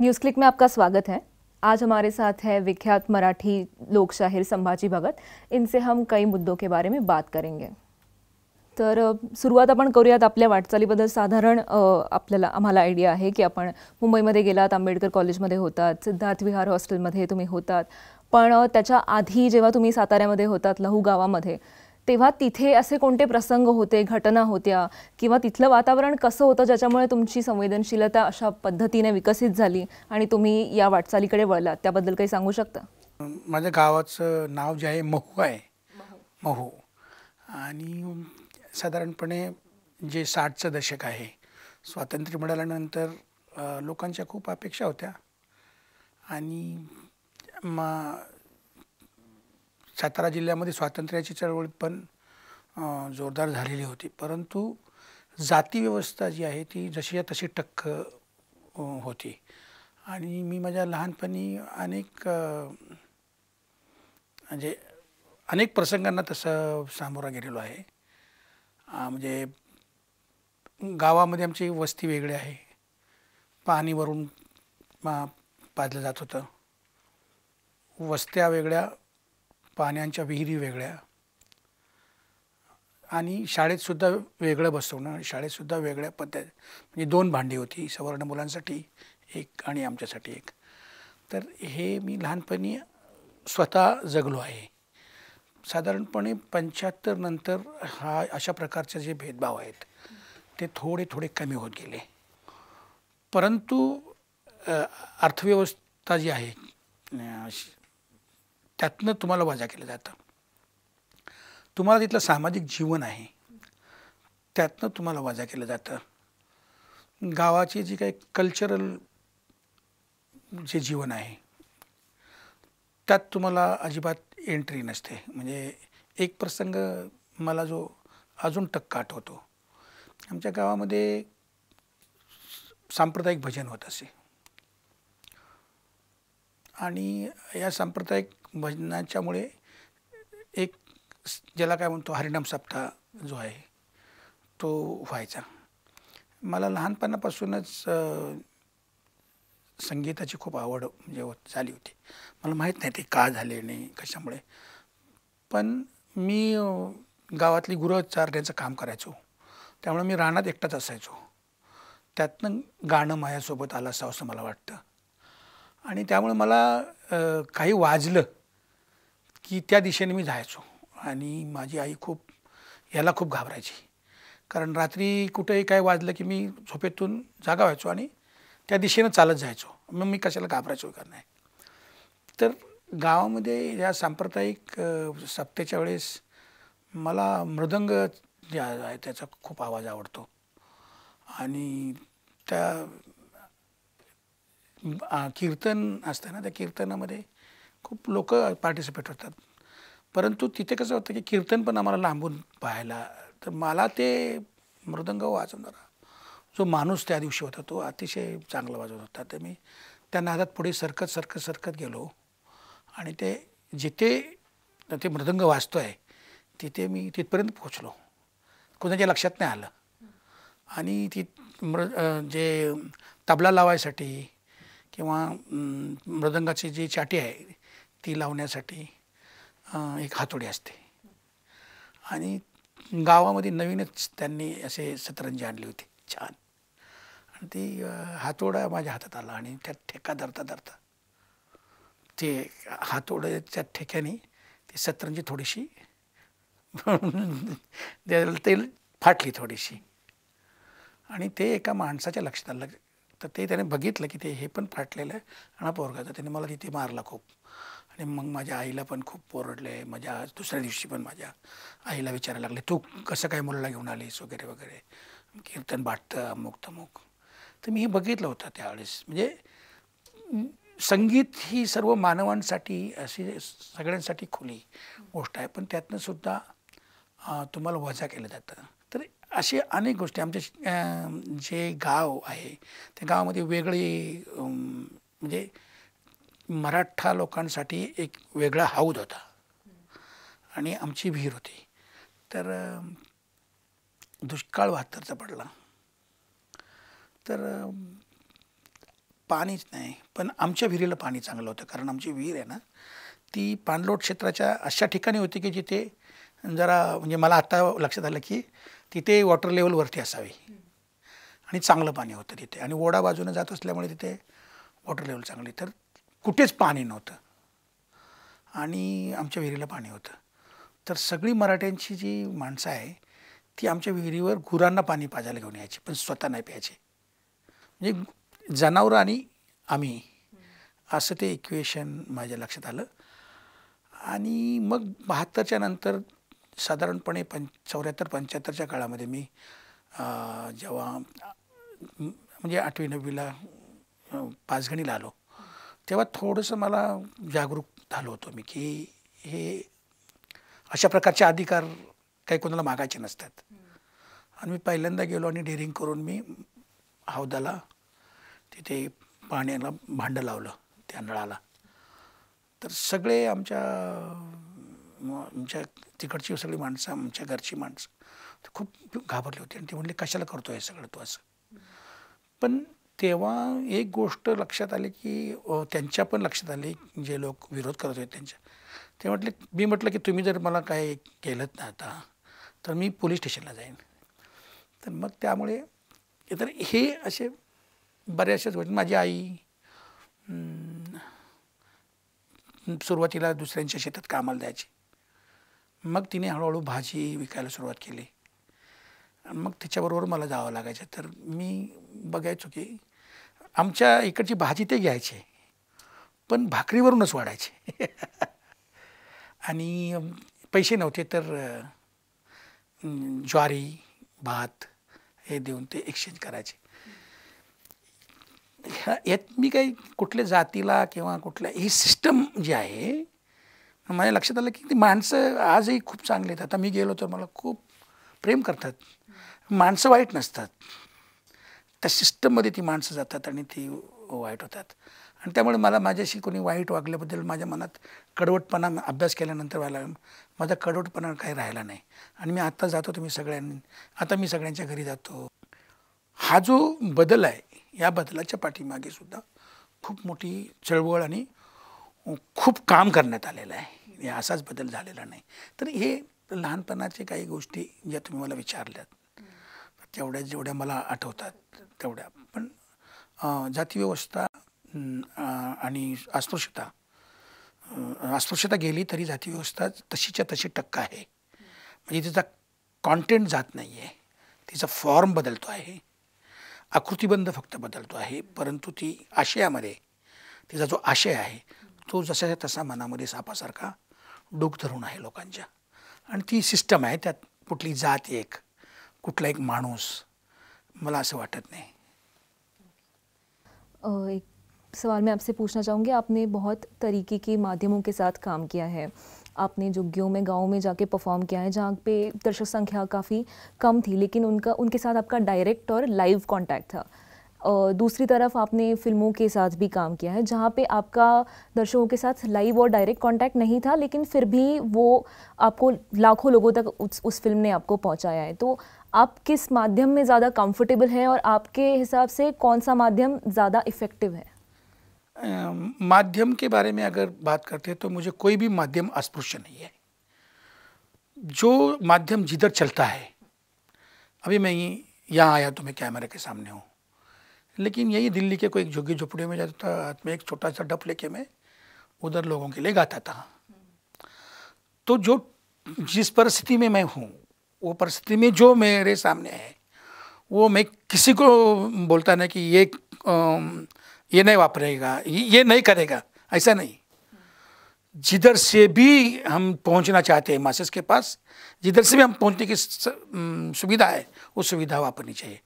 News click में आपका स्वागत है आज हमारे साथ है विख्यात मराठी लोकशाहीर संभाजी भगत इनसे हम कई मुद्दों के बारे में बात करेंगे तर सुरुवात आपण करूयात आपल्या वाटचालीबद्दल साधारण आपल्याला आम्हाला आयडिया आहे की आपण मुंबईमध्ये गेलात आंबेडकर कॉलेजमध्ये होतात सिद्धार्थ विहार हॉस्टेलमध्ये तुम्ही होतात पण त्याच्या आधी जेव्हा तुम्ही साताऱ्यामध्ये होतात लहू गावामध्ये तेव्हा तिथे असे कोणते प्रसंग होते घटना होत्या किंवा तिथलं वातावरण कसं होतं ज्याच्यामुळे तुमची संवेदनशीलता अशा पद्धतीने विकसित झाली आणि तुम्ही या वाटचालीकडे वळलात त्याबद्दल काही सांगू शकता माझ्या गावाचं नाव जे आहे महू आहे महू आणि साधारणपणे जे साठचं दशक आहे स्वातंत्र्य मिळाल्यानंतर लोकांच्या खूप अपेक्षा होत्या आणि मा सातारा जिल्ह्यामध्ये स्वातंत्र्याची चळवळ पण जोरदार झालेली होती परंतु व्यवस्था जी आहे ती जशी या तशी टक्क होती आणि मी माझ्या लहानपणी अनेक म्हणजे अनेक प्रसंगांना तसं सामोरा गेलेलो आहे म्हणजे गावामध्ये आमची वस्ती वेगळी आहे पाणीवरून पाजलं जात होतं वस्त्या वेगळ्या पाण्यांच्या विहिरी वेगळ्या आणि शाळेतसुद्धा वेगळं बसवणं शाळेतसुद्धा वेगळ्या पद्धत म्हणजे दोन भांडी होती सवर्ण मुलांसाठी एक आणि आमच्यासाठी एक तर हे मी लहानपणी स्वतः जगलो आहे साधारणपणे पंच्याहत्तर नंतर हा अशा प्रकारचे जे भेदभाव आहेत ते थोडे थोडे कमी होत गेले परंतु अर्थव्यवस्था जी आहे त्यातनं तुम्हाला वजा केलं जातं तुम्हाला तिथलं सामाजिक जीवन आहे त्यातनं तुम्हाला वजा केलं जातं गावाची जी काही कल्चरल जे जीवन आहे त्यात तुम्हाला अजिबात एंट्री नसते म्हणजे एक प्रसंग मला जो अजून टक्का आठवतो आमच्या गावामध्ये सांप्रदायिक भजन होत असे आणि या सांप्रदायिक भजनाच्यामुळे एक ज्याला काय म्हणतो हरिनाम सप्ताह जो आहे तो व्हायचा मला लहानपणापासूनच संगीताची खूप आवड म्हणजे झाली होती मला माहीत नाही ते का झाले नाही कशामुळे पण मी गावातली गुरं चारण्याचं काम करायचो त्यामुळे मी रानात एकटाच असायचो त्यातनं गाणं माझ्यासोबत आलं असावं असं मला वाटतं आणि त्यामुळे मला काही वाजलं की त्या दिशेने मी जायचो आणि माझी आई खूप याला खूप घाबरायची कारण रात्री कुठेही काय वाजलं की मी झोपेतून जागा व्हायचो आणि त्या दिशेनं चालत जायचो मग मी कशाला घाबरायचो का नाही तर गावामध्ये या सांप्रदायिक सप्तेच्या वेळेस मला मृदंग जे आहे त्याचा खूप आवाज आवडतो आणि त्या कीर्तन असतं ना त्या कीर्तनामध्ये खूप लोक पार्टिसिपेट होतात परंतु तिथे कसं होतं की कीर्तन पण आम्हाला लांबून पाहायला तर मला ते मृदंग वाजवणारा जो माणूस त्या दिवशी होता तो अतिशय चांगला वाजवत होता तर मी त्या नादात पुढे सरकत सरकत सरकत गेलो आणि ते जिथे ते मृदंग वाचतो आहे तिथे मी तिथपर्यंत पोचलो कोणाच्या लक्षात नाही आलं आणि ती मृ जे तबला लावायसाठी किंवा मृदंगाची जी चाटी आहे ती लावण्यासाठी एक हातोडी असते आणि गावामध्ये नवीनच त्यांनी असे सतरंजी आणली होती छान आणि ती हातोडा माझ्या हातात आला आणि त्यात ठेका धरता धरता ते हातोड्याच्या ठेक्याने ती सतरंजी थोडीशी तेल फाटली थोडीशी आणि ते एका माणसाच्या लक्षात आलं तर ते त्याने बघितलं की ते हे पण फाटलेलं आहे आणि पोरगा तर त्याने मला तिथे मारला खूप आणि मग माझ्या आईला पण खूप ओरडले माझ्या दुसऱ्या दिवशी पण माझ्या आईला विचारायला लागले तू कसं काय मुलाला घेऊन आलीस वगैरे वगैरे कीर्तन बाटतं अमुक तमुक तर मी हे बघितलं होतं त्यावेळेस म्हणजे संगीत ही सर्व मानवांसाठी अशी सगळ्यांसाठी खुली गोष्ट आहे पण त्यातनं सुद्धा तुम्हाला वजा केलं जातं अशी अनेक गोष्टी आमच्या जे गाव आहे त्या गावामध्ये वेगळी म्हणजे मराठा लोकांसाठी एक वेगळा हौद होता आणि आमची विहीर होती तर दुष्काळ बहात्तरचा पडला तर पाणीच नाही पण आमच्या विहिरीला पाणी चांगलं होतं कारण आमची विहीर आहे ना ती पाणलोट क्षेत्राच्या अशा ठिकाणी होती की जिथे जरा म्हणजे मला आत्ता लक्षात आलं की तिथे वॉटर लेवलवरती असावी आणि चांगलं पाणी होतं तिथे आणि ओढा बाजूने जात असल्यामुळे तिथे वॉटर लेवल चांगली तर कुठेच पाणी नव्हतं आणि आमच्या विहिरीला पाणी होतं तर सगळी मराठ्यांची जी माणसं आहे ती आमच्या विहिरीवर गुरांना पाणी पाजायला घेऊन यायची पण स्वतः नाही प्यायची म्हणजे जनावरं आणि आम्ही असं ते इक्वेशन माझ्या लक्षात आलं आणि मग बहात्तरच्या नंतर साधारणपणे पं चौऱ्याहत्तर पंच्याहत्तरच्या काळामध्ये मी जेव्हा म्हणजे आठवी नववीला पाचगणीला आलो तेव्हा थोडंसं मला जागरूक झालो होतो मी की हे अशा प्रकारचे अधिकार काही कोणाला मागायचे नसतात आणि मी पहिल्यांदा गेलो आणि डेअरिंग करून मी हौदाला तिथे पाण्याला भांडं लावलं त्या नळाला तर सगळे आमच्या आमच्या तिकडची सगळी माणसं आमच्या घरची माणसं खूप घाबरली होती आणि ते म्हणले कशाला करतो हे सगळं तो असं पण तेव्हा एक गोष्ट लक्षात आली की त्यांच्या पण लक्षात आली जे लोक विरोध करत होते त्यांच्या ते म्हटले मी म्हटलं की तुम्ही जर मला काय केलं ना आता तर मी पोलीस स्टेशनला जाईन तर मग त्यामुळे तर हे असे बऱ्याचशाच गोष्टी माझी आई सुरुवातीला दुसऱ्यांच्या शेतात कामाला द्यायची मग तिने हळूहळू भाजी विकायला सुरुवात केली मग तिच्याबरोबर मला जावं लागायचं तर मी बघायचो की आमच्या इकडची भाजी ते घ्यायचे पण भाकरीवरूनच वाढायचे आणि पैसे नव्हते तर ज्वारी भात हे देऊन ते एक्सचेंज करायचे ह्या यात मी काही कुठल्या जातीला किंवा कुठल्या ही सिस्टम जी आहे माझ्या लक्षात आलं की ती माणसं आजही खूप चांगली आहेत आता मी गेलो तर मला खूप प्रेम करतात माणसं वाईट नसतात त्या सिस्टममध्ये ती माणसं जातात आणि ती वाईट होतात आणि त्यामुळे मला माझ्याशी कोणी वाईट वागल्याबद्दल माझ्या मनात कडवटपणा अभ्यास केल्यानंतर व्हायला माझा कडवटपणा काही राहिला नाही आणि मी आत्ता जातो तुम्ही सगळ्यांनी आता मी सगळ्यांच्या घरी जातो हा जो बदल आहे या बदलाच्या पाठीमागे सुद्धा खूप मोठी चळवळ आणि खूप काम करण्यात आलेलं आहे असाच बदल झालेला नाही तर हे लहानपणाचे काही गोष्टी ज्या तुम्ही मला विचारल्यात तेवढ्या जेवढ्या मला आठवतात तेवढ्या पण जातीव्यवस्था आणि अस्पृश्यता अस्पृश्यता गेली तरी जातीव्यवस्था तशीच्या तशी टक्का आहे म्हणजे तिचा कॉन्टेंट जात नाही आहे तिचा फॉर्म बदलतो आहे आकृतीबंध फक्त बदलतो आहे परंतु ती आशयामध्ये तिचा जो आशय आहे तो जशाच्या तसा मनामध्ये सापासारखा डोक धरून है लोक ती सिस्टम है तत कुठली जात एक कुठला एक मणूस मला असं वाटत नहीं एक सवाल मैं आपसे पूछना चाहूँगी आपने बहुत तरीके के माध्यमों के साथ काम किया है आपने जुग्गियों में गाँव में जाके परफॉर्म किया है जहाँ पे दर्शक संख्या काफ़ी कम थी लेकिन उनका उनके साथ आपका डायरेक्ट और लाइव कांटेक्ट था दूसरी तरफ आपने फिल्मों के साथ भी काम किया है जहाँ पे आपका दर्शकों के साथ लाइव और डायरेक्ट कांटेक्ट नहीं था लेकिन फिर भी वो आपको लाखों लोगों तक उस, उस फिल्म ने आपको पहुँचाया है तो आप किस माध्यम में ज़्यादा कंफर्टेबल हैं और आपके हिसाब से कौन सा माध्यम ज़्यादा इफ़ेक्टिव है माध्यम के बारे में अगर बात करते हैं तो मुझे कोई भी माध्यम अस्पृश्य नहीं है जो माध्यम जिधर चलता है अभी मैं यहाँ आया तो मैं कैमरे के सामने हूँ लेकिन यही दिल्ली के कोई झुग्गी झुपड़ी में जाता था हाथ में एक छोटा सा डप लेके मैं उधर लोगों के लिए गाता था तो जो जिस परिस्थिति में मैं हूँ वो परिस्थिति में जो मेरे सामने है वो मैं किसी को बोलता नहीं कि ये ये नहीं वापरेगा ये नहीं करेगा ऐसा नहीं जिधर से भी हम पहुंचना चाहते हैं मास्टर्स के पास जिधर से भी हम पहुंचने की सुविधा है वो सुविधा वापरनी चाहिए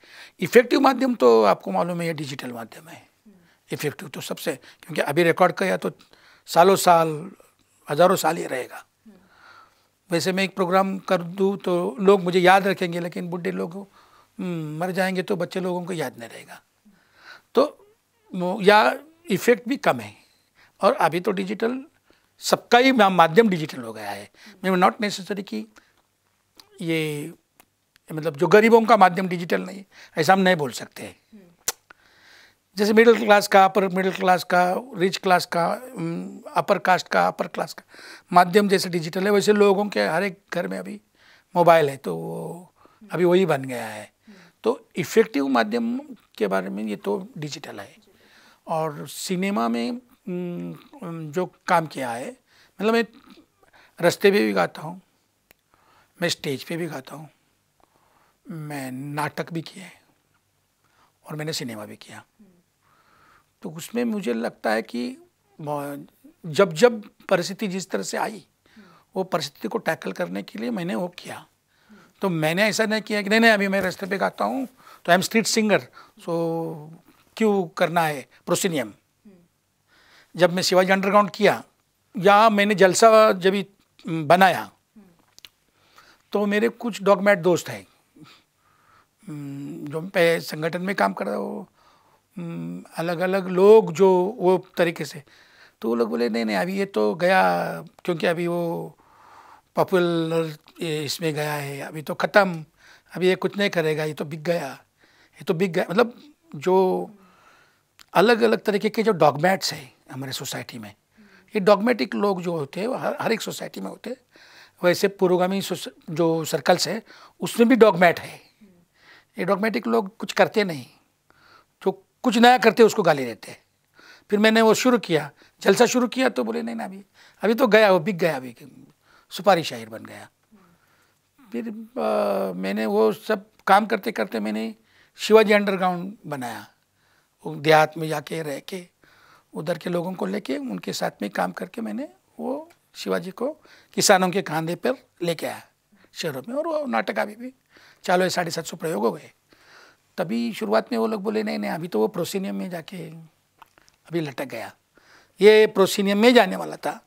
इफेक्टिव माध्यम तो आपको मालूम है ये डिजिटल माध्यम है इफेक्टिव तो सबसे क्योंकि अभी रिकॉर्ड किया तो सालों साल हज़ारों साल ही रहेगा वैसे मैं एक प्रोग्राम कर दूँ तो लोग मुझे याद रखेंगे लेकिन बुढ़े लोग मर जाएंगे तो बच्चे लोगों को याद नहीं रहेगा तो या इफ़ेक्ट भी कम है और अभी तो डिजिटल सबका ही माध्यम डिजिटल हो गया है मैं नॉट नेसेसरी कि ये मतलब जो गरीबों का माध्यम डिजिटल नहीं ऐसा हम नहीं बोल सकते हैं जैसे मिडिल क्लास का अपर मिडिल क्लास का रिच क्लास का अपर कास्ट का अपर क्लास का माध्यम जैसे डिजिटल है वैसे लोगों के हर एक घर में अभी मोबाइल है तो वो अभी वही बन गया है तो इफ़ेक्टिव माध्यम के बारे में ये तो डिजिटल है और सिनेमा में जो काम किया है मतलब मैं रास्ते पे भी गाता हूँ मैं स्टेज पे भी गाता हूँ मैं नाटक भी किया और मैंने सिनेमा भी किया तो उसमें मुझे लगता है कि जब जब परिस्थिति जिस तरह से आई वो परिस्थिति को टैकल करने के लिए मैंने वो किया तो मैंने ऐसा नहीं किया कि नहीं नहीं अभी मैं रास्ते पे गाता हूँ तो I am street singer so क्यों करना है प्रोसिनियम जब मैं शिवाजी अंडरग्राउंड किया या मैंने जलसा जब बनाया तो मेरे कुछ डॉगमेट दोस्त हैं जो संगठन में काम कर रहा हो अलग अलग लोग जो वो तरीके से तो वो लोग बोले नहीं नहीं अभी ये तो गया क्योंकि अभी वो पॉपुलर इसमें गया है अभी तो ख़त्म अभी ये कुछ नहीं करेगा ये तो बिक गया ये तो बिक गया मतलब जो अलग अलग तरीके के जो डॉगमेट्स हैं हमारे सोसाइटी में ये डॉगमेटिक लोग जो होते हैं हर, हर एक सोसाइटी में होते वैसे पुरोगामी जो सर्कल्स है उसमें भी डॉगमेट है ये डॉगमेटिक लोग कुछ करते नहीं जो तो कुछ नया करते उसको गाली देते हैं फिर मैंने वो शुरू किया जलसा शुरू किया तो बोले नहीं ना अभी अभी तो गया वो बिक गया अभी सुपारी शायर बन गया फिर आ, मैंने वो सब काम करते करते मैंने शिवाजी अंडरग्राउंड बनाया वो देहात में जाके रह के उधर के लोगों को लेके उनके साथ में काम करके मैंने वो शिवाजी को किसानों के कांधे पर लेके आया शहरों में और वो नाटक अभी भी चालो है साढ़े सात सौ प्रयोग हो गए तभी शुरुआत में वो लोग बोले नहीं नहीं अभी तो वो प्रोसीनियम में जाके अभी लटक गया ये प्रोसीनियम में जाने वाला था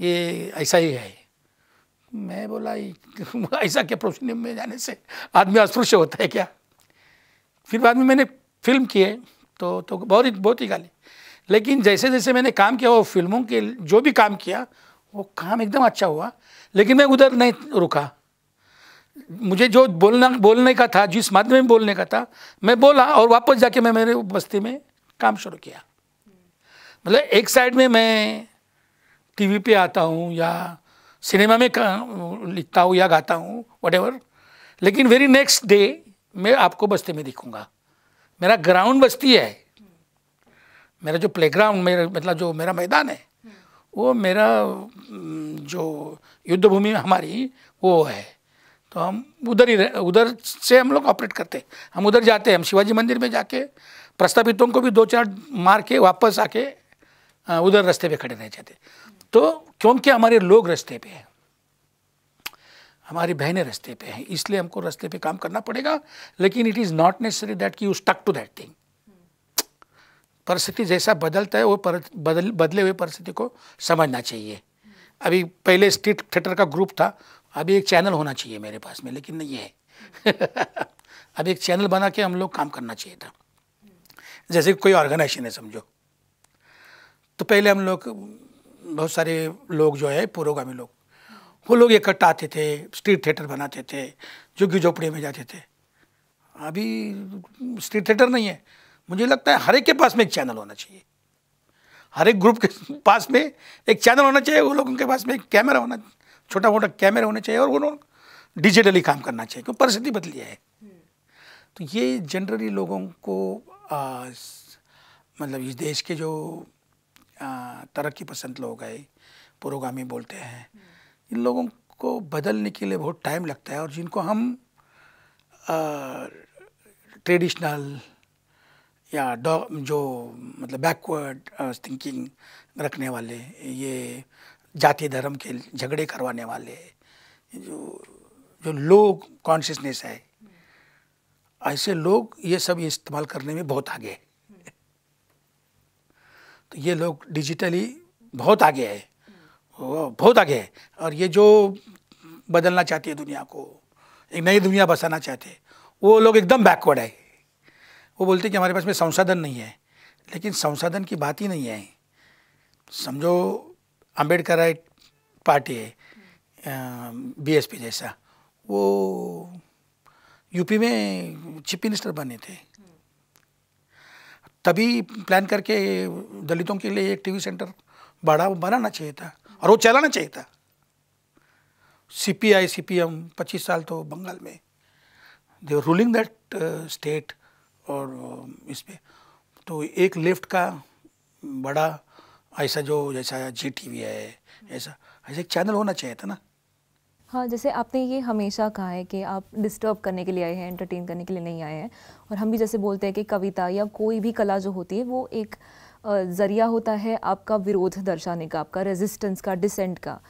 ये ऐसा ही है मैं बोला ऐसा क्या प्रोसीनियम में जाने से आदमी अस्पृश्य होता है क्या फिर बाद में मैंने फिल्म किए तो तो बहुत ही बहुत ही गाली लेकिन जैसे जैसे मैंने काम किया वो फिल्मों के जो भी काम किया वो काम एकदम अच्छा हुआ लेकिन मैं उधर नहीं रुका मुझे जो बोलना बोलने का था जिस माध्यम में बोलने का था मैं बोला और वापस जाके मैं मेरे बस्ती में काम शुरू किया मतलब एक साइड में मैं टीवी पे आता हूँ या सिनेमा में लिखता हूँ या गाता हूँ वट लेकिन वेरी नेक्स्ट डे मैं आपको बस्ती में दिखूँगा मेरा ग्राउंड बस्ती है मेरा जो प्लेग्राउंड मेरा मतलब जो मेरा मैदान है वो मेरा जो युद्ध भूमि हमारी वो है तो हम उधर ही उधर से हम लोग ऑपरेट करते हैं हम उधर जाते हैं हम शिवाजी मंदिर में जाके प्रस्तावितों को भी दो चार मार के वापस आके उधर रास्ते पे खड़े रह जाते तो क्योंकि हमारे लोग रास्ते पे हैं हमारी बहनें रास्ते पे हैं इसलिए हमको रास्ते पे काम करना पड़ेगा लेकिन it is not necessary that कि you stuck to that thing परिस्थिति जैसा बदलता है वो पर, बदल बदले हुए परिस्थिति को समझना चाहिए अभी पहले स्ट्रीट थिएटर का ग्रुप था अभी एक चैनल होना चाहिए मेरे पास में लेकिन नहीं है अभी एक चैनल बना के हम लोग काम करना चाहिए था जैसे कोई ऑर्गेनाइजेशन है समझो तो पहले हम लोग बहुत सारे लोग जो है पुरोगामी लोग वो लोग इकट्ठा आते थे स्ट्रीट थिएटर बनाते थे जो कि में जाते थे अभी स्ट्रीट थिएटर नहीं है मुझे लगता है हर एक के पास में एक चैनल होना चाहिए हर एक ग्रुप के पास में एक चैनल होना चाहिए वो लोगों के पास में एक कैमरा होना छोटा मोटा कैमरा होना चाहिए और वो लोग डिजिटली काम करना चाहिए क्योंकि परिस्थिति बदली है तो ये जनरली लोगों को आ, मतलब इस देश के जो तरक्की पसंद लोग है पुरोगामी बोलते हैं इन लोगों को बदलने के लिए बहुत टाइम लगता है और जिनको हम ट्रेडिशनल या जो मतलब बैकवर्ड थिंकिंग uh, रखने वाले ये जाति धर्म के झगड़े करवाने वाले जो जो लो कॉन्शियसनेस है ऐसे लोग ये सब इस्तेमाल करने में बहुत आगे है तो ये लोग डिजिटली बहुत आगे है बहुत आगे है और ये जो बदलना चाहती है दुनिया को एक नई दुनिया बसाना चाहते हैं वो लोग एकदम बैकवर्ड है वो बोलते कि हमारे पास में संसाधन नहीं है लेकिन संसाधन की बात ही नहीं है समझो अम्बेडकर राइट पार्टी है बीएसपी जैसा वो यूपी में चीफ मिनिस्टर बने थे तभी प्लान करके दलितों के लिए एक टीवी सेंटर बड़ा बनाना चाहिए था और वो चलाना चाहिए था C P I C P M पच्चीस साल तो बंगाल में दे रूलिंग दैट स्टेट और इस पर तो एक लेफ्ट का बड़ा ऐसा जो जैसा जी टी वी है ऐसा ऐसा एक चैनल होना चाहिए था ना हाँ जैसे आपने ये हमेशा कहा है कि आप डिस्टर्ब करने के लिए आए हैं एंटरटेन करने के लिए नहीं आए हैं और हम भी जैसे बोलते हैं कि कविता या कोई भी कला जो होती है वो एक ज़रिया होता है आपका विरोध दर्शाने का आपका रेजिस्टेंस का डिसेंट का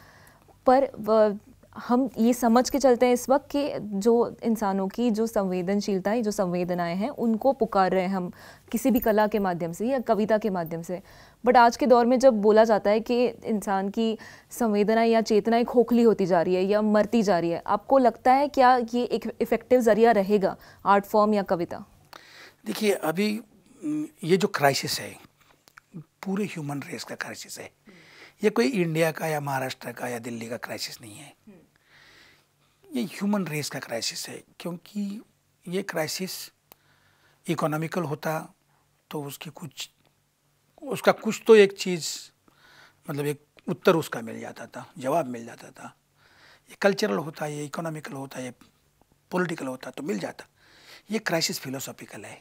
पर हम ये समझ के चलते हैं इस वक्त कि जो इंसानों की जो संवेदनशीलताएं जो संवेदनाएं हैं उनको पुकार रहे हैं हम किसी भी कला के माध्यम से या कविता के माध्यम से बट आज के दौर में जब बोला जाता है कि इंसान की संवेदना या चेतनाएं खोखली होती जा रही है या मरती जा रही है आपको लगता है क्या ये एक इफ़ेक्टिव ज़रिया रहेगा आर्ट फॉर्म या कविता देखिए अभी ये जो क्राइसिस है पूरे ह्यूमन रेस का क्राइसिस है ये कोई इंडिया का या महाराष्ट्र का या दिल्ली का क्राइसिस नहीं है हम्म। ये ह्यूमन रेस का क्राइसिस है क्योंकि ये क्राइसिस इकोनॉमिकल होता तो उसकी कुछ उसका कुछ तो एक चीज़ मतलब एक उत्तर उसका मिल जाता था जवाब मिल जाता था ये कल्चरल होता ये इकोनॉमिकल होता ये पॉलिटिकल होता तो मिल जाता ये क्राइसिस फिलोसॉफिकल है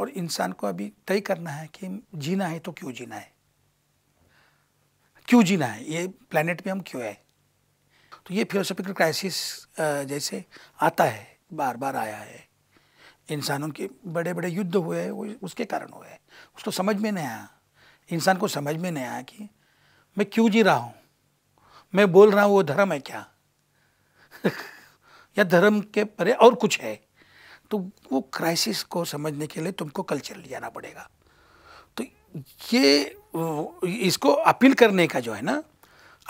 और इंसान को अभी तय करना है कि जीना है तो क्यों जीना है क्यों जीना है ये प्लानट में हम क्यों है तो ये फिलोसफिकल क्राइसिस जैसे आता है बार बार आया है इंसानों के बड़े बड़े युद्ध हुए हैं वो उसके कारण हुए हैं उसको समझ में नहीं आया इंसान को समझ में नहीं आया कि मैं क्यों जी रहा हूँ मैं बोल रहा हूँ वो धर्म है क्या या धर्म के परे और कुछ है तो वो क्राइसिस को समझने के लिए तुमको कल्चर ले जाना पड़ेगा तो ये इसको अपील करने का जो है ना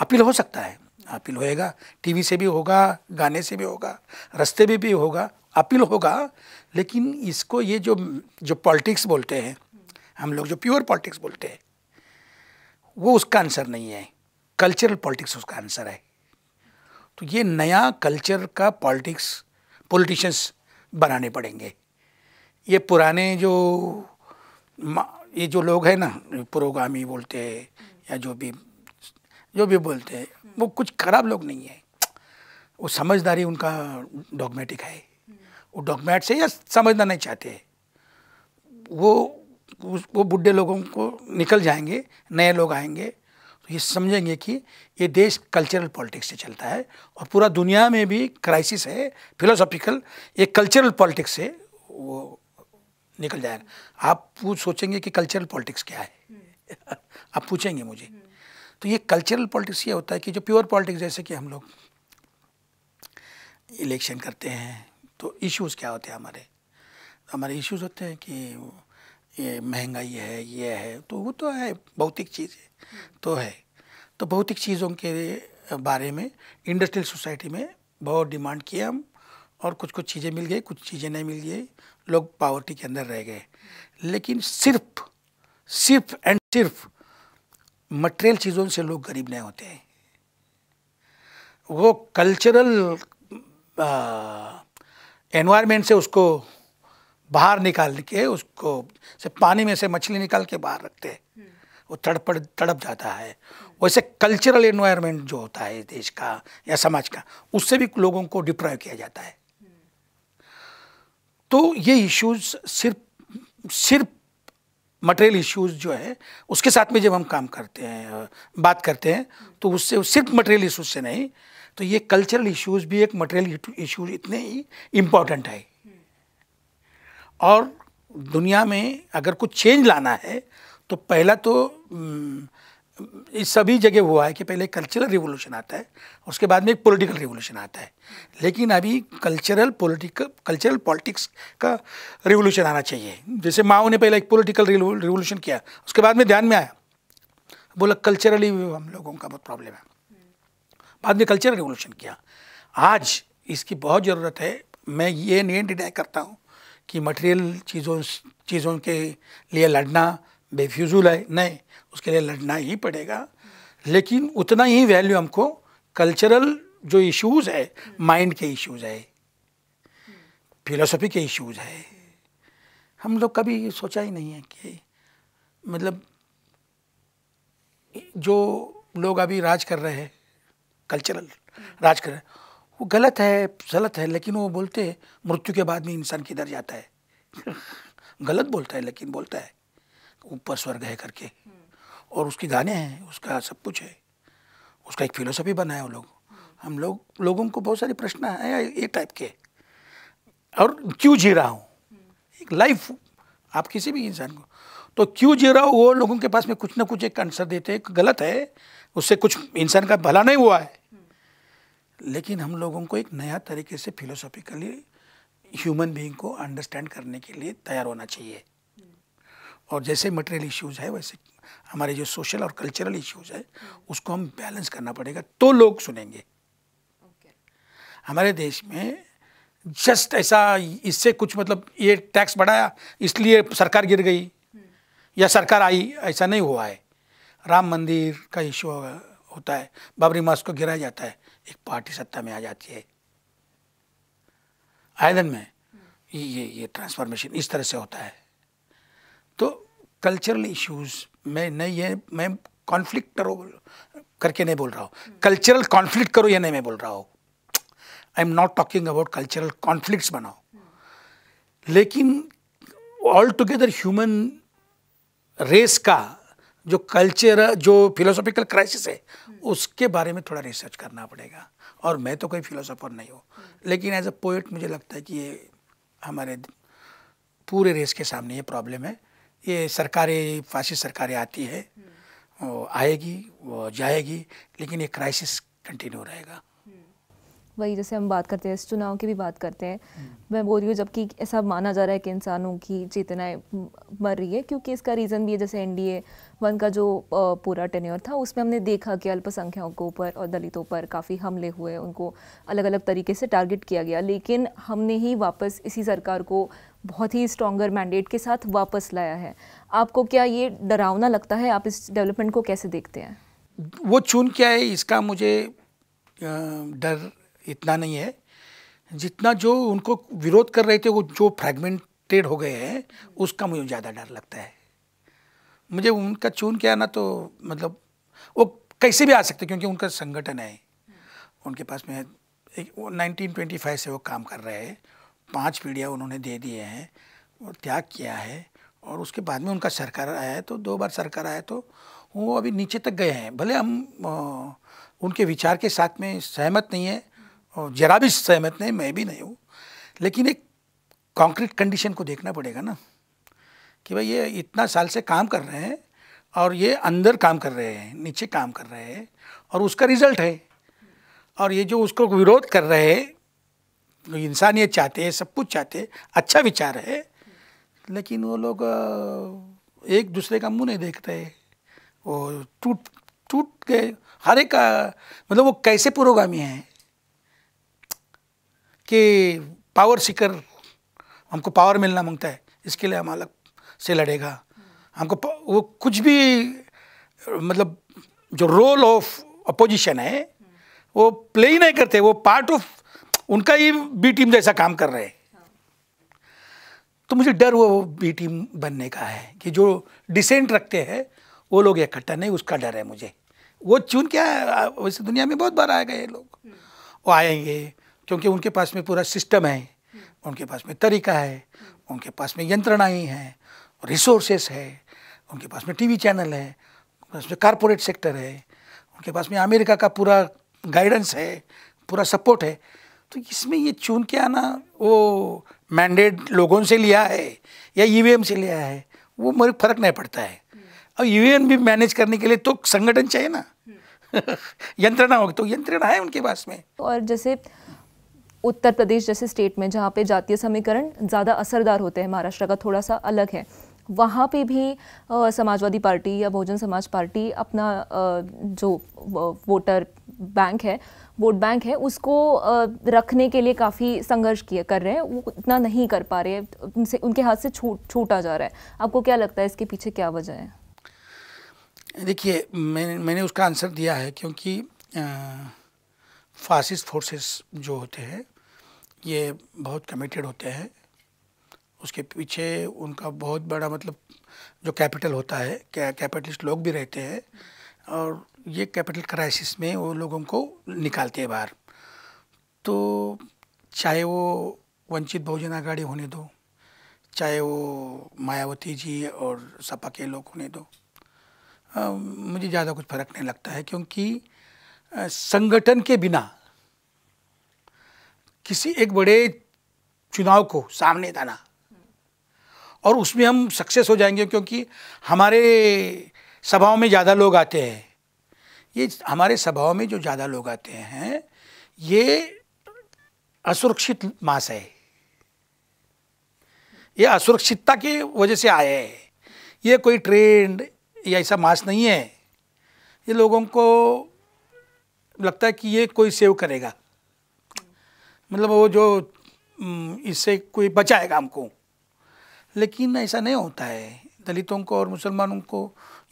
अपील हो सकता है अपील होएगा टीवी से भी होगा गाने से भी होगा रस्ते में भी, भी होगा अपील होगा लेकिन इसको ये जो जो पॉलिटिक्स बोलते हैं हम लोग जो प्योर पॉलिटिक्स बोलते हैं वो उसका आंसर नहीं है कल्चरल पॉलिटिक्स उसका आंसर है तो ये नया कल्चर का पॉलिटिक्स पॉलिटिशियंस बनाने पड़ेंगे ये पुराने जो ये जो लोग हैं ना पुरोगामी बोलते हैं या जो भी जो भी बोलते हैं वो कुछ खराब लोग नहीं है वो समझदारी उनका डॉगमेटिक है वो डॉगमेट से या समझना नहीं चाहते है वो वो बुढे लोगों को निकल जाएंगे नए लोग आएंगे तो ये समझेंगे कि ये देश कल्चरल पॉलिटिक्स से चलता है और पूरा दुनिया में भी क्राइसिस है फिलोसॉफिकल ये कल्चरल पॉलिटिक्स से वो निकल जाएगा आप पूछ सोचेंगे कि कल्चरल पॉलिटिक्स क्या है आप पूछेंगे मुझे तो ये कल्चरल पॉलिटिक्स ये होता है कि जो प्योर पॉलिटिक्स जैसे कि हम लोग इलेक्शन करते हैं तो इश्यूज क्या होते हैं हमारे हमारे इश्यूज होते हैं कि ये महंगाई है ये है तो वो तो है भौतिक चीज़ है तो है तो भौतिक चीज़ों के बारे में इंडस्ट्रियल सोसाइटी में बहुत डिमांड किए हम और कुछ कुछ चीज़ें मिल गई कुछ चीज़ें नहीं मिल गई लोग पावर्टी के अंदर रह गए लेकिन सिर्फ सिर्फ एंड सिर्फ मटेरियल चीज़ों से लोग गरीब नहीं होते हैं वो कल्चरल एनवायरनमेंट से उसको बाहर निकाल के उसको से पानी में से मछली निकाल के बाहर रखते हैं वो तड़प तड़प जाता है वैसे कल्चरल एनवायरनमेंट जो होता है देश का या समाज का उससे भी लोगों को डिप्राइव किया जाता है तो ये इश्यूज सिर्फ सिर्फ मटेरियल इश्यूज जो है उसके साथ में जब हम काम करते हैं बात करते हैं तो उससे सिर्फ मटेरियल इशूज से नहीं तो ये कल्चरल इश्यूज भी एक मटेरियल इशूज इतने ही इम्पॉर्टेंट है और दुनिया में अगर कुछ चेंज लाना है तो पहला तो इस सभी जगह हुआ है कि पहले कल्चरल रिवोल्यूशन आता है उसके बाद में एक पॉलिटिकल रिवोल्यूशन आता है लेकिन अभी कल्चरल पॉलिटिकल कल्चरल पॉलिटिक्स का रिवोल्यूशन आना चाहिए जैसे माओ ने पहले एक पॉलिटिकल रिवोल्यूशन किया उसके बाद में ध्यान में आया बोला कल्चरली हम लोगों का बहुत प्रॉब्लम है बाद में कल्चरल रिवोल्यूशन किया आज इसकी बहुत ज़रूरत है मैं ये नहीं डिनाई करता हूँ कि मटेरियल चीज़ों चीज़ों के लिए लड़ना बेफ्यूजूल है नहीं उसके लिए लड़ना ही पड़ेगा लेकिन उतना ही वैल्यू हमको कल्चरल जो इश्यूज़ है माइंड के इश्यूज़ है फिलोसफी के इश्यूज़ है हम लोग कभी सोचा ही नहीं है कि मतलब जो लोग अभी राज कर रहे हैं कल्चरल राज कर रहे हैं वो गलत है गलत है लेकिन वो बोलते हैं मृत्यु के बाद में इंसान किधर जाता है गलत बोलता है लेकिन बोलता है ऊपर स्वर्ग है करके और उसके गाने हैं उसका सब कुछ है उसका एक फिलोसफी बना है वो लोग हम लोग लोगों को बहुत सारे प्रश्न हैं एक टाइप के और क्यों जी रहा हूँ एक लाइफ आप किसी भी इंसान को तो क्यों जी रहा हूँ वो लोगों के पास में कुछ ना कुछ एक आंसर देते हैं गलत है उससे कुछ इंसान का भला नहीं हुआ है लेकिन हम लोगों को एक नया तरीके से फिलोसॉफिकली ह्यूमन बीइंग को अंडरस्टैंड करने के लिए तैयार होना चाहिए और जैसे मटेरियल इश्यूज है वैसे हमारे जो सोशल और कल्चरल इश्यूज है उसको हम बैलेंस करना पड़ेगा तो लोग सुनेंगे हमारे देश में जस्ट ऐसा इससे कुछ मतलब ये टैक्स बढ़ाया इसलिए सरकार गिर गई या सरकार आई ऐसा नहीं हुआ है राम मंदिर का इशू होता है बाबरी मस्जिद को गिराया जाता है एक पार्टी सत्ता में आ जाती है आयदन में ये ये ट्रांसफॉर्मेशन इस तरह से होता है तो कल्चरल इश्यूज़ मैं नहीं ये मैं कॉन्फ्लिक्ट करो करके नहीं बोल रहा हूँ कल्चरल कॉन्फ्लिक्ट करो ये नहीं मैं बोल रहा हूँ I am not talking about cultural conflict बनाओ लेकिन ऑल टुगेदर ह्यूमन रेस का जो कल्चर जो फिलोसॉफिकल क्राइसिस है उसके बारे में थोड़ा रिसर्च करना पड़ेगा और मैं तो कोई फिलोसोफर नहीं हूँ लेकिन एज अ पोइट मुझे लगता है कि ये हमारे पूरे रेस के सामने ये प्रॉब्लम है ये सरकारें फांसी सरकारें आती है वो आएगी वो जाएगी लेकिन ये क्राइसिस कंटिन्यू रहेगा वही जैसे हम बात करते हैं इस चुनाव की भी बात करते हैं मैं बोल रही हूँ जबकि ऐसा माना जा रहा है कि इंसानों की चेतनाएं मर रही है क्योंकि इसका रीज़न भी है जैसे एन डी वन का जो पूरा टेन्योर था उसमें हमने देखा कि अल्पसंख्यकों पर और दलितों पर काफ़ी हमले हुए उनको अलग अलग तरीके से टारगेट किया गया लेकिन हमने ही वापस इसी सरकार को बहुत ही स्ट्रॉगर मैंडेट के साथ वापस लाया है आपको क्या ये डरावना लगता है आप इस डेवलपमेंट को कैसे देखते हैं वो चुन क्या है इसका मुझे डर इतना नहीं है जितना जो उनको विरोध कर रहे थे वो जो फ्रेगमेंटेड हो गए हैं उसका मुझे ज़्यादा डर लगता है मुझे उनका चुन के आना तो मतलब वो कैसे भी आ सकते क्योंकि उनका संगठन है उनके पास में एक नाइनटीन ट्वेंटी फाइव से वो काम कर रहे हैं पांच पीढ़ियाँ उन्होंने दे दिए हैं और त्याग किया है और उसके बाद में उनका सरकार आया है तो दो बार सरकार आया तो वो अभी नीचे तक गए हैं भले हम उनके विचार के साथ में सहमत नहीं है और जरा भी सहमत नहीं मैं भी नहीं हूँ लेकिन एक कॉन्क्रीट कंडीशन को देखना पड़ेगा ना कि भाई ये इतना साल से काम कर रहे हैं और ये अंदर काम कर रहे हैं नीचे काम कर रहे हैं और उसका रिजल्ट है और ये जो उसको विरोध कर रहे हैं लोग इंसानियत चाहते हैं सब कुछ चाहते हैं अच्छा विचार है लेकिन वो लोग एक दूसरे का मुंह नहीं देखते वो टूट टूट गए हर एक मतलब वो कैसे पुरोगामी है कि पावर सीकर हमको पावर मिलना मांगता है इसके लिए हम अलग से लड़ेगा हमको वो कुछ भी मतलब जो रोल ऑफ अपोजिशन है वो प्ले ही नहीं करते वो पार्ट ऑफ उनका ही बी टीम जैसा काम कर रहे हैं तो मुझे डर वो बी टीम बनने का है कि जो डिसेंट रखते हैं वो लोग इकट्ठा नहीं उसका डर है मुझे वो चुन क्या है वैसे दुनिया में बहुत बार आए ये लोग वो आएंगे क्योंकि उनके पास में पूरा सिस्टम है उनके पास में तरीका है उनके पास में यंत्रणाएँ हैं रिसोर्सेस है उनके पास में टीवी चैनल है उनके पास में कारपोरेट सेक्टर है उनके पास में अमेरिका का पूरा गाइडेंस है पूरा सपोर्ट है तो इसमें ये चुन के आना वो मैंडेट लोगों से लिया है या ई e से लिया है वो मेरे फर्क नहीं पड़ता है और यू e भी मैनेज करने के लिए तो संगठन चाहिए ना यंत्रणा होगी तो यंत्रणा है उनके पास में और जैसे उत्तर प्रदेश जैसे स्टेट में जहाँ पे जातीय समीकरण ज़्यादा असरदार होते हैं महाराष्ट्र का थोड़ा सा अलग है वहाँ पे भी समाजवादी पार्टी या बहुजन समाज पार्टी अपना जो वोटर बैंक है वोट बैंक है उसको रखने के लिए काफ़ी संघर्ष किए कर रहे हैं वो इतना नहीं कर पा रहे हैं उनसे उनके हाथ से छूट छूटा जा रहा है आपको क्या लगता है इसके पीछे क्या वजह है देखिए मैंने मैंने उसका आंसर दिया है क्योंकि फासिस्ट फोर्सेस जो होते हैं ये बहुत कमिटेड होते हैं उसके पीछे उनका बहुत बड़ा मतलब जो कैपिटल होता है कैपिटलिस्ट लोग भी रहते हैं और ये कैपिटल क्राइसिस में वो लोगों को निकालते हैं बाहर तो चाहे वो वंचित बहुजन आघाड़ी होने दो चाहे वो मायावती जी और सपा के लोग होने दो आ, मुझे ज़्यादा कुछ फर्क नहीं लगता है क्योंकि संगठन के बिना किसी एक बड़े चुनाव को सामने लाना और उसमें हम सक्सेस हो जाएंगे क्योंकि हमारे सभाओं में ज़्यादा लोग आते हैं ये हमारे सभाओं में जो ज़्यादा लोग आते हैं ये असुरक्षित मास है ये असुरक्षितता की वजह से आए हैं ये कोई ट्रेंड या ऐसा मास नहीं है ये लोगों को लगता है कि ये कोई सेव करेगा मतलब वो जो इससे कोई बचाएगा हमको लेकिन ऐसा नहीं होता है दलितों को और मुसलमानों को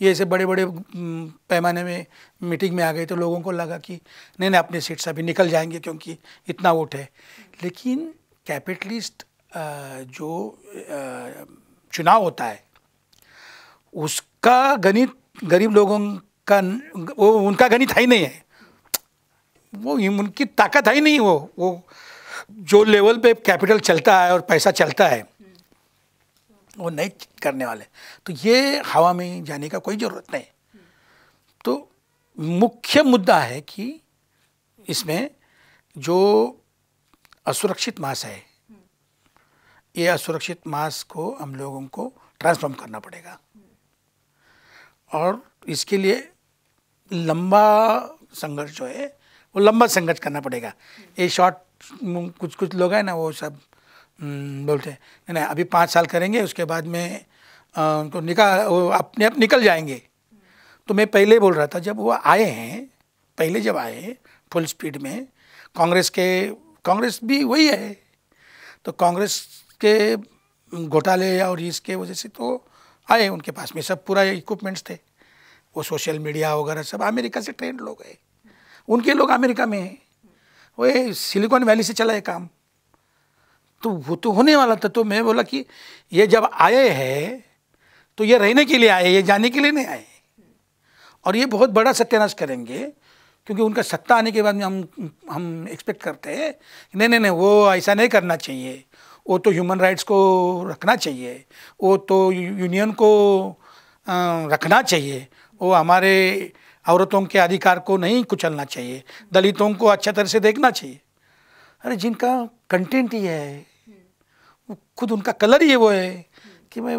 ये ऐसे बड़े बड़े पैमाने में मीटिंग में आ गए तो लोगों को लगा कि नहीं नहीं अपने सीट से अभी निकल जाएंगे क्योंकि इतना वोट है लेकिन कैपिटलिस्ट जो चुनाव होता है उसका गणित गरीब लोगों का वो उनका गणित है ही नहीं है वो उनकी ताकत है ही नहीं वो वो जो लेवल पे कैपिटल चलता है और पैसा चलता है वो नहीं करने वाले तो ये हवा में जाने का कोई ज़रूरत नहीं तो मुख्य मुद्दा है कि इसमें जो असुरक्षित मास है ये असुरक्षित मास को हम लोगों को ट्रांसफॉर्म करना पड़ेगा और इसके लिए लंबा संघर्ष जो है वो लंबा संघर्ष करना पड़ेगा ये शॉर्ट कुछ कुछ लोग हैं ना वो सब हम्म, बोलते हैं नहीं नहीं अभी पाँच साल करेंगे उसके बाद में उनको निकाल वो अपने आप निकल जाएंगे तो मैं पहले बोल रहा था जब वो आए हैं पहले जब आए फुल स्पीड में कांग्रेस के कांग्रेस भी वही है तो कांग्रेस के घोटाले और इसके वजह से तो आए उनके पास में सब पूरा इक्विपमेंट्स थे वो सोशल मीडिया वगैरह सब अमेरिका से ट्रेंड लोग हैं उनके लोग अमेरिका में हैं वो सिलिकॉन वैली से चला है काम तो वो तो होने वाला था तो मैं बोला कि ये जब आए हैं तो ये रहने के लिए आए ये जाने के लिए नहीं आए और ये बहुत बड़ा सत्यानाश करेंगे क्योंकि उनका सत्ता आने के बाद में हम हम एक्सपेक्ट करते हैं नहीं नहीं नहीं वो ऐसा नहीं करना चाहिए वो तो ह्यूमन राइट्स को रखना चाहिए वो तो यूनियन को रखना चाहिए वो हमारे औरतों के अधिकार को नहीं कुचलना चाहिए दलितों को अच्छा तरह से देखना चाहिए अरे जिनका कंटेंट ही है खुद उनका कलर ही वो है कि मैं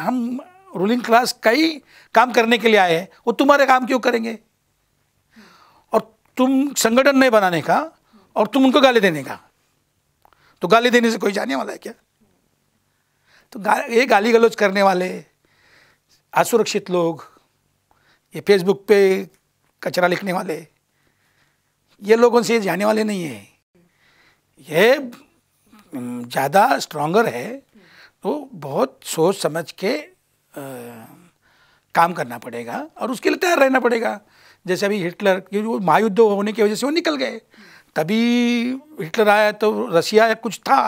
हम रूलिंग क्लास का ही काम करने के लिए आए हैं वो तुम्हारे काम क्यों करेंगे और तुम संगठन नहीं बनाने का और तुम उनको गाली देने का तो गाली देने से कोई जाने वाला है क्या तो गा, ये गाली गलौज करने वाले असुरक्षित लोग ये फेसबुक पे कचरा लिखने वाले ये लोगों से जाने वाले नहीं है ये ज़्यादा स्ट्रॉन्गर है तो बहुत सोच समझ के आ, काम करना पड़ेगा और उसके लिए तैयार रहना पड़ेगा जैसे अभी हिटलर क्योंकि वो महायुद्ध होने की वजह से वो निकल गए तभी हिटलर आया तो रसिया कुछ था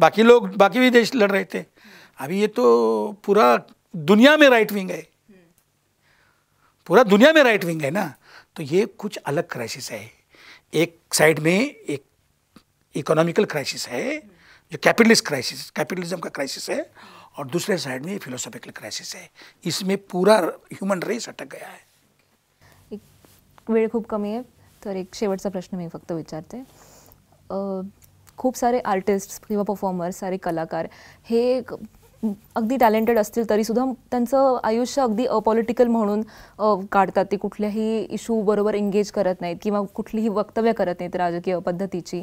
बाकी लोग बाकी भी देश लड़ रहे थे अभी ये तो पूरा दुनिया में राइट विंग है पूरा दुनिया में राइट विंग है ना तो ये कुछ अलग क्राइसिस है एक साइड में एक इकोनॉमिकल क्राइसिस है जो कैपिटलिस्ट क्राइसिस कैपिटलिज्म का क्राइसिस है और दूसरे साइड में फिलोसॉफिकल क्राइसिस है इसमें पूरा ह्यूमन रेस अटक गया है एक वेळ खूप कमी आहे तर एक शेवटचा प्रश्न मी फक्त विचारते खूप सारे आर्टिस्ट किंवा परफॉर्मर्स सारे कलाकार हे अगदी टॅलेंटेड असतील तरीसुद्धा त्यांचं आयुष्य अगदी अपॉलिटिकल म्हणून काढतात ते कुठल्याही इशू बरोबर एंगेज करत नाहीत किंवा कुठलीही वक्तव्य करत नाहीत राजकीय पद्धतीची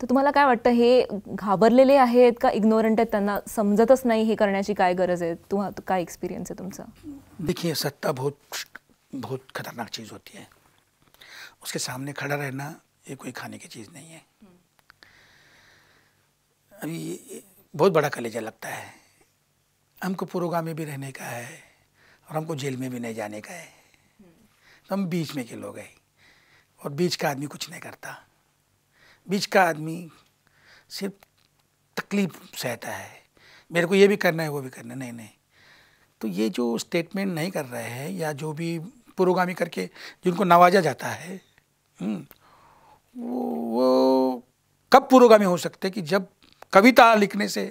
तो तुम्हाला काय वाटतं हे घाबरलेले आहेत का इग्नोरंट आहेत त्यांना समजतच नाही हे करण्याची काय गरज आहे तुम्हा काय एक्सपिरियन्स आहे तुमचा देखिए सत्ता बहुत बहुत खतरनाक चीज़ होती है उसके सामने खड़ा रहना ये कोई खाने की चीज़ नहीं है अभी बहुत बड़ा कलेजा लगता है हमको पुरोगा में भी रहने का है और हमको जेल में भी नहीं जाने का है तो हम बीच में के लोग हैं और बीच का आदमी कुछ नहीं करता बीच का आदमी सिर्फ तकलीफ सहता है मेरे को ये भी करना है वो भी करना है नहीं नहीं तो ये जो स्टेटमेंट नहीं कर रहे हैं या जो भी पुरोगामी करके जिनको नवाजा जाता है हम्म, वो वो कब पुरोगामी हो सकते कि जब कविता लिखने से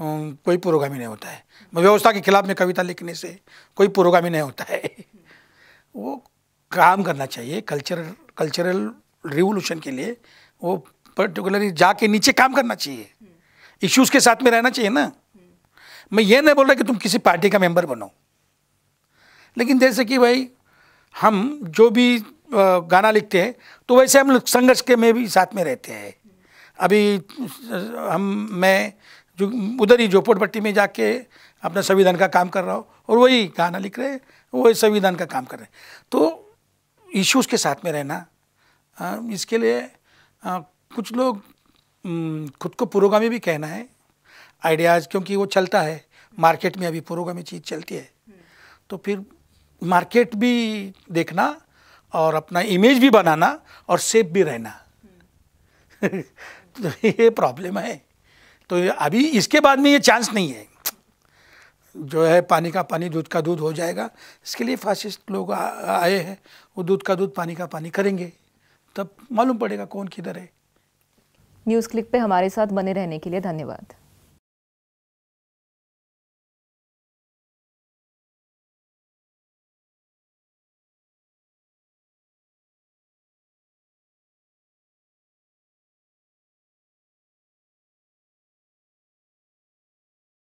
कोई पुरोगामी नहीं होता है व्यवस्था के खिलाफ में कविता लिखने से कोई पुरोगामी नहीं होता है वो काम करना चाहिए कल्चर कल्चरल रिवोल्यूशन के लिए वो पर्टिकुलरली जाके नीचे काम करना चाहिए इश्यूज़ के साथ में रहना चाहिए ना मैं ये नहीं बोल रहा कि तुम किसी पार्टी का मेंबर बनो लेकिन जैसे कि भाई हम जो भी गाना लिखते हैं तो वैसे हम संघर्ष के में भी साथ में रहते हैं अभी हम मैं जो उधर ही जोपोट पट्टी में जाके अपना संविधान का काम कर रहा हूँ और वही गाना लिख रहे हैं वही संविधान का काम कर रहे हैं तो इश्यूज़ के साथ में रहना इसके लिए आ, कुछ लोग खुद को पुरोगामी भी कहना है आइडियाज़ क्योंकि वो चलता है मार्केट में अभी पुरोगामी चीज़ चलती है तो फिर मार्केट भी देखना और अपना इमेज भी बनाना और सेफ भी रहना तो ये प्रॉब्लम है तो अभी इसके बाद में ये चांस नहीं है जो है पानी का पानी दूध का दूध हो जाएगा इसके लिए फासिस्ट लोग आए हैं वो दूध का दूध पानी का पानी करेंगे तब मालूम पड़ेगा कौन किधर है न्यूज़ क्लिक पे हमारे साथ बने रहने के लिए धन्यवाद